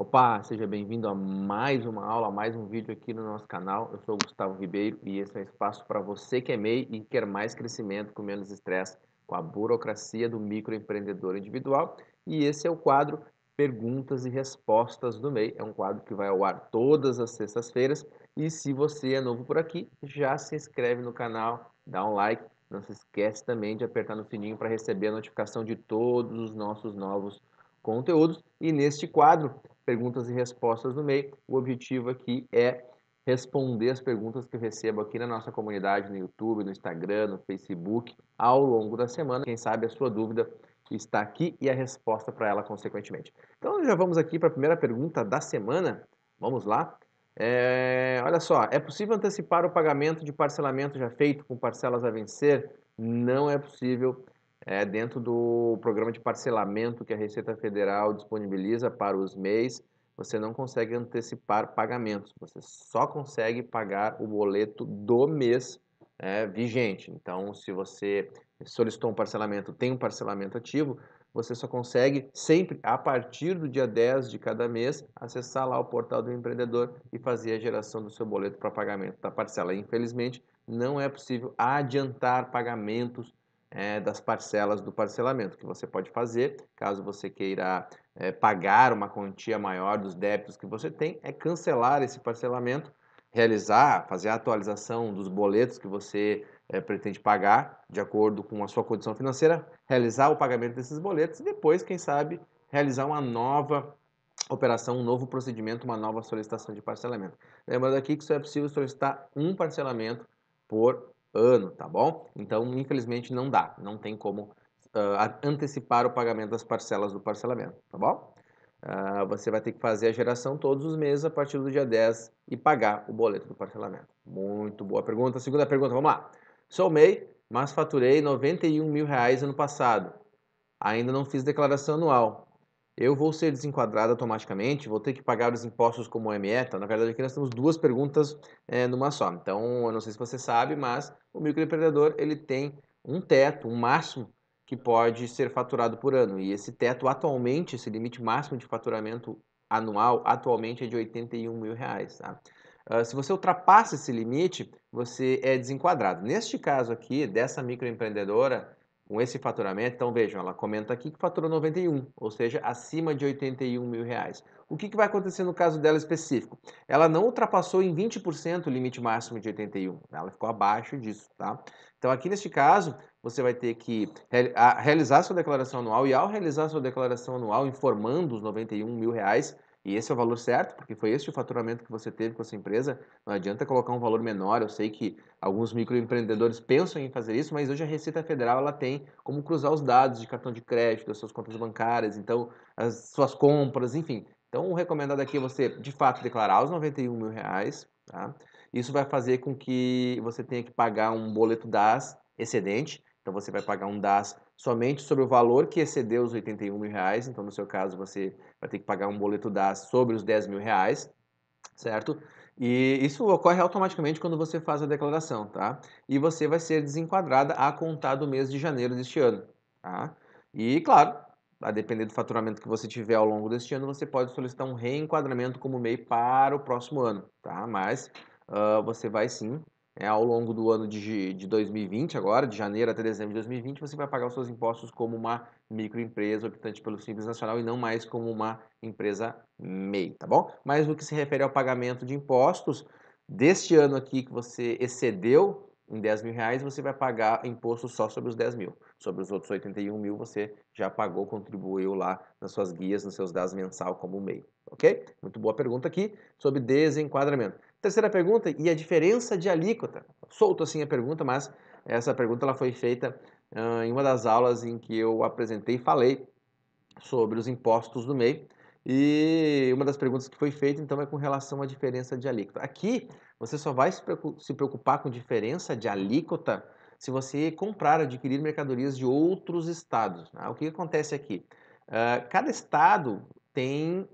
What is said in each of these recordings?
Opa, seja bem-vindo a mais uma aula, mais um vídeo aqui no nosso canal. Eu sou o Gustavo Ribeiro e esse é o espaço para você que é MEI e quer mais crescimento com menos estresse, com a burocracia do microempreendedor individual. E esse é o quadro Perguntas e Respostas do MEI. É um quadro que vai ao ar todas as sextas-feiras. E se você é novo por aqui, já se inscreve no canal, dá um like. Não se esquece também de apertar no sininho para receber a notificação de todos os nossos novos conteúdos. E neste quadro perguntas e respostas no meio. O objetivo aqui é responder as perguntas que eu recebo aqui na nossa comunidade, no YouTube, no Instagram, no Facebook, ao longo da semana. Quem sabe a sua dúvida está aqui e a resposta para ela, consequentemente. Então, já vamos aqui para a primeira pergunta da semana. Vamos lá. É, olha só, é possível antecipar o pagamento de parcelamento já feito com parcelas a vencer? Não é possível é, dentro do programa de parcelamento que a Receita Federal disponibiliza para os mês, você não consegue antecipar pagamentos, você só consegue pagar o boleto do mês é, vigente. Então, se você solicitou um parcelamento, tem um parcelamento ativo, você só consegue sempre, a partir do dia 10 de cada mês, acessar lá o portal do empreendedor e fazer a geração do seu boleto para pagamento da parcela. Infelizmente, não é possível adiantar pagamentos é, das parcelas do parcelamento, que você pode fazer caso você queira é, pagar uma quantia maior dos débitos que você tem, é cancelar esse parcelamento, realizar, fazer a atualização dos boletos que você é, pretende pagar, de acordo com a sua condição financeira, realizar o pagamento desses boletos e depois, quem sabe, realizar uma nova operação, um novo procedimento, uma nova solicitação de parcelamento. Lembrando aqui que só é possível solicitar um parcelamento por ano, tá bom? Então, infelizmente, não dá, não tem como uh, antecipar o pagamento das parcelas do parcelamento, tá bom? Uh, você vai ter que fazer a geração todos os meses a partir do dia 10 e pagar o boleto do parcelamento. Muito boa pergunta. Segunda pergunta, vamos lá. Sou MEI, mas faturei 91 mil reais ano passado. Ainda não fiz declaração anual eu vou ser desenquadrado automaticamente, vou ter que pagar os impostos como é ME. Tá? Na verdade, aqui nós temos duas perguntas é, numa só. Então, eu não sei se você sabe, mas o microempreendedor ele tem um teto, um máximo que pode ser faturado por ano. E esse teto atualmente, esse limite máximo de faturamento anual, atualmente é de 81 mil reais. Tá? Uh, se você ultrapassa esse limite, você é desenquadrado. Neste caso aqui, dessa microempreendedora, com esse faturamento, então vejam, ela comenta aqui que faturou 91, ou seja, acima de 81 mil reais. O que, que vai acontecer no caso dela específico? Ela não ultrapassou em 20% o limite máximo de 81, né? ela ficou abaixo disso, tá? Então aqui neste caso, você vai ter que realizar sua declaração anual e ao realizar sua declaração anual informando os 91 mil reais, e esse é o valor certo, porque foi este o faturamento que você teve com a sua empresa. Não adianta colocar um valor menor. Eu sei que alguns microempreendedores pensam em fazer isso, mas hoje a Receita Federal ela tem como cruzar os dados de cartão de crédito, das suas contas bancárias, então as suas compras, enfim. Então, o recomendado aqui é você, de fato, declarar os 91 mil reais. Tá? Isso vai fazer com que você tenha que pagar um boleto DAS excedente. Então, você vai pagar um DAS somente sobre o valor que excedeu os 81 mil reais. Então, no seu caso, você vai ter que pagar um boleto da sobre os 10 mil reais, certo? E isso ocorre automaticamente quando você faz a declaração, tá? E você vai ser desenquadrada a contar do mês de janeiro deste ano, tá? E, claro, a depender do faturamento que você tiver ao longo deste ano, você pode solicitar um reenquadramento como MEI para o próximo ano, tá? Mas uh, você vai sim é, ao longo do ano de, de 2020, agora, de janeiro até dezembro de 2020, você vai pagar os seus impostos como uma microempresa optante pelo Simples Nacional e não mais como uma empresa MEI, tá bom? Mas no que se refere ao pagamento de impostos, deste ano aqui que você excedeu em 10 mil reais, você vai pagar imposto só sobre os 10 mil. Sobre os outros 81 mil, você já pagou, contribuiu lá nas suas guias, nos seus dados mensal como MEI, ok? Muito boa pergunta aqui sobre desenquadramento. Terceira pergunta, e a diferença de alíquota? Solto assim a pergunta, mas essa pergunta ela foi feita uh, em uma das aulas em que eu apresentei e falei sobre os impostos do MEI. E uma das perguntas que foi feita, então, é com relação à diferença de alíquota. Aqui, você só vai se preocupar com diferença de alíquota se você comprar, adquirir mercadorias de outros estados. Né? O que acontece aqui? Uh, cada estado tem uh,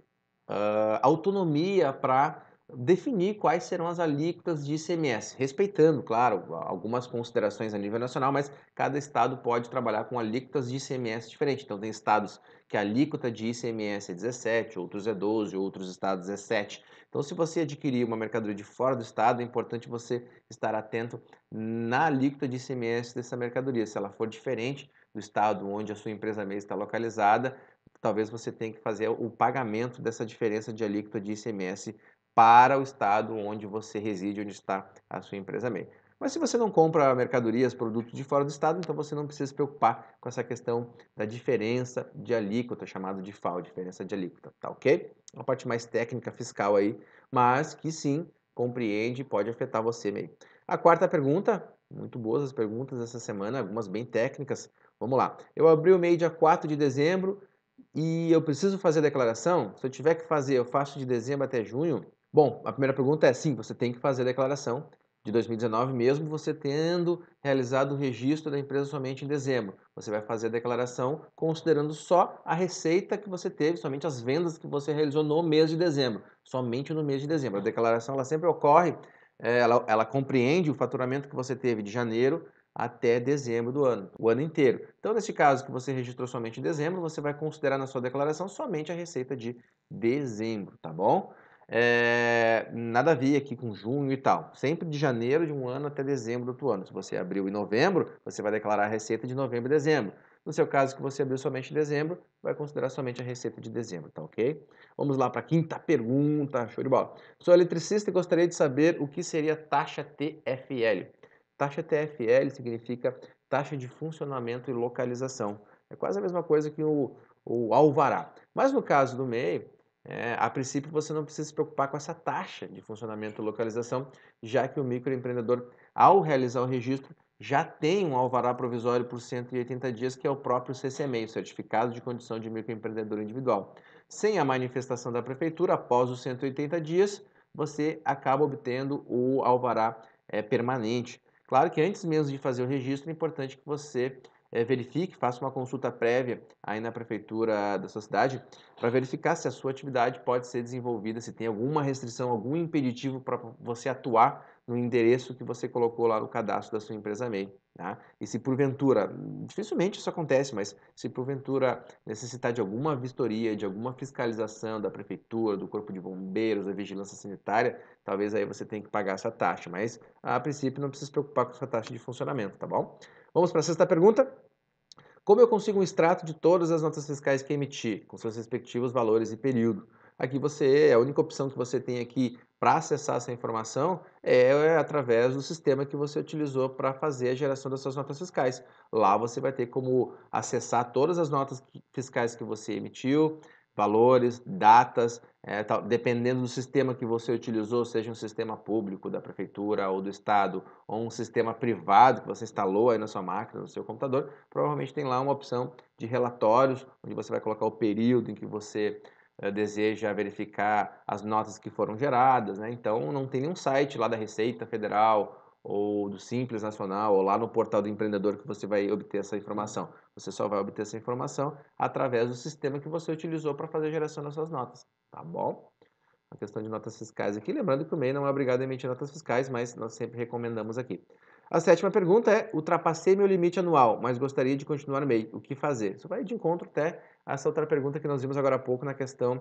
autonomia para definir quais serão as alíquotas de ICMS, respeitando, claro, algumas considerações a nível nacional, mas cada estado pode trabalhar com alíquotas de ICMS diferentes. Então tem estados que a alíquota de ICMS é 17, outros é 12, outros estados é 7. Então se você adquirir uma mercadoria de fora do estado, é importante você estar atento na alíquota de ICMS dessa mercadoria. Se ela for diferente do estado onde a sua empresa mesmo está localizada, talvez você tenha que fazer o pagamento dessa diferença de alíquota de ICMS para o estado onde você reside, onde está a sua empresa MEI. Mas se você não compra mercadorias, produtos de fora do estado, então você não precisa se preocupar com essa questão da diferença de alíquota, chamado de FAO, diferença de alíquota, tá ok? É uma parte mais técnica fiscal aí, mas que sim compreende e pode afetar você meio. A quarta pergunta, muito boas as perguntas essa semana, algumas bem técnicas. Vamos lá. Eu abri o MEI dia 4 de dezembro e eu preciso fazer a declaração? Se eu tiver que fazer, eu faço de dezembro até junho? Bom, a primeira pergunta é sim, você tem que fazer a declaração de 2019, mesmo você tendo realizado o registro da empresa somente em dezembro. Você vai fazer a declaração considerando só a receita que você teve, somente as vendas que você realizou no mês de dezembro. Somente no mês de dezembro. A declaração ela sempre ocorre, é, ela, ela compreende o faturamento que você teve de janeiro até dezembro do ano, o ano inteiro. Então, nesse caso que você registrou somente em dezembro, você vai considerar na sua declaração somente a receita de dezembro, tá bom? É, nada a ver aqui com junho e tal. Sempre de janeiro de um ano até dezembro do outro ano. Se você abriu em novembro, você vai declarar a receita de novembro e dezembro. No seu caso, que você abriu somente em dezembro, vai considerar somente a receita de dezembro, tá ok? Vamos lá para a quinta pergunta, show de bola. Sou eletricista e gostaria de saber o que seria taxa TFL. Taxa TFL significa taxa de funcionamento e localização. É quase a mesma coisa que o, o alvará. Mas no caso do MEI, é, a princípio, você não precisa se preocupar com essa taxa de funcionamento e localização, já que o microempreendedor, ao realizar o registro, já tem um alvará provisório por 180 dias, que é o próprio CCMEI, Certificado de Condição de Microempreendedor Individual. Sem a manifestação da Prefeitura, após os 180 dias, você acaba obtendo o alvará é, permanente. Claro que antes mesmo de fazer o registro, é importante que você é, verifique, faça uma consulta prévia aí na prefeitura da sua cidade para verificar se a sua atividade pode ser desenvolvida, se tem alguma restrição, algum impeditivo para você atuar no endereço que você colocou lá no cadastro da sua empresa MEI. Tá? E se porventura, dificilmente isso acontece, mas se porventura necessitar de alguma vistoria, de alguma fiscalização da prefeitura, do corpo de bombeiros, da vigilância sanitária, talvez aí você tenha que pagar essa taxa. Mas a princípio não precisa se preocupar com essa taxa de funcionamento, tá bom? Vamos para a sexta pergunta. Como eu consigo um extrato de todas as notas fiscais que emiti, com seus respectivos valores e período? Aqui você, a única opção que você tem aqui para acessar essa informação é, é através do sistema que você utilizou para fazer a geração das suas notas fiscais. Lá você vai ter como acessar todas as notas fiscais que você emitiu, valores, datas, é, tal, dependendo do sistema que você utilizou, seja um sistema público da prefeitura ou do estado, ou um sistema privado que você instalou aí na sua máquina, no seu computador, provavelmente tem lá uma opção de relatórios, onde você vai colocar o período em que você é, deseja verificar as notas que foram geradas. Né? Então, não tem nenhum site lá da Receita Federal ou do Simples Nacional, ou lá no portal do empreendedor que você vai obter essa informação. Você só vai obter essa informação através do sistema que você utilizou para fazer a geração das suas notas, tá bom? A questão de notas fiscais aqui, lembrando que o MEI não é obrigado a emitir notas fiscais, mas nós sempre recomendamos aqui. A sétima pergunta é: ultrapassei meu limite anual, mas gostaria de continuar MEI. O que fazer? Isso vai de encontro até essa outra pergunta que nós vimos agora há pouco na questão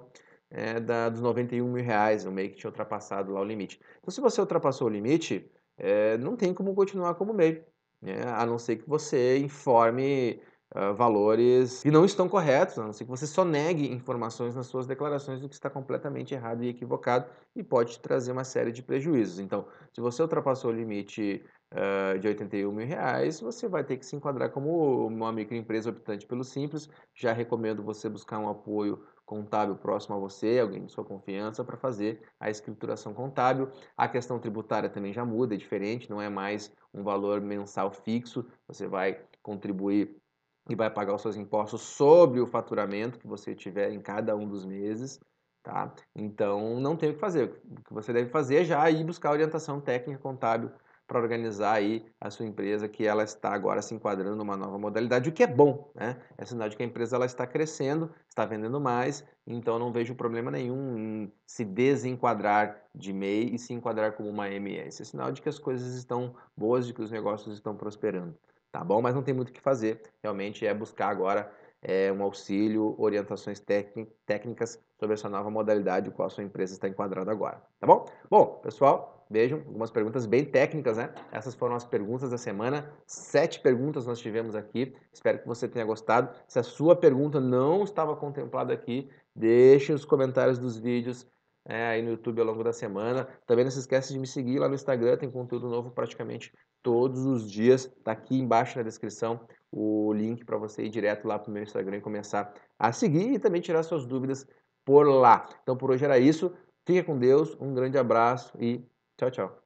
é, da, dos 91 mil reais, o MEI que tinha ultrapassado lá o limite. Então, se você ultrapassou o limite, é, não tem como continuar como MEI, né? a não ser que você informe uh, valores que não estão corretos, a não ser que você só negue informações nas suas declarações, do que está completamente errado e equivocado e pode te trazer uma série de prejuízos. Então, se você ultrapassou o limite uh, de 81 mil reais, você vai ter que se enquadrar como uma microempresa optante pelo Simples. Já recomendo você buscar um apoio contábil próximo a você, alguém de sua confiança, para fazer a escrituração contábil. A questão tributária também já muda, é diferente, não é mais um valor mensal fixo, você vai contribuir e vai pagar os seus impostos sobre o faturamento que você tiver em cada um dos meses. Tá? Então, não tem o que fazer. O que você deve fazer é já ir buscar orientação técnica contábil para organizar aí a sua empresa que ela está agora se enquadrando numa nova modalidade, o que é bom, né? É sinal de que a empresa ela está crescendo, está vendendo mais, então não vejo problema nenhum em se desenquadrar de MEI e se enquadrar como uma MS. É sinal de que as coisas estão boas, de que os negócios estão prosperando, tá bom? Mas não tem muito o que fazer, realmente é buscar agora é, um auxílio, orientações técnicas sobre essa nova modalidade qual a sua empresa está enquadrada agora, tá bom? Bom, pessoal, vejam algumas perguntas bem técnicas, né? Essas foram as perguntas da semana, sete perguntas nós tivemos aqui, espero que você tenha gostado. Se a sua pergunta não estava contemplada aqui, deixe os comentários dos vídeos é, aí no YouTube ao longo da semana. Também não se esqueça de me seguir lá no Instagram, tem conteúdo novo praticamente todos os dias. Tá aqui embaixo na descrição o link para você ir direto lá para o meu Instagram e começar a seguir e também tirar suas dúvidas por lá. Então por hoje era isso. Fica com Deus, um grande abraço e tchau, tchau.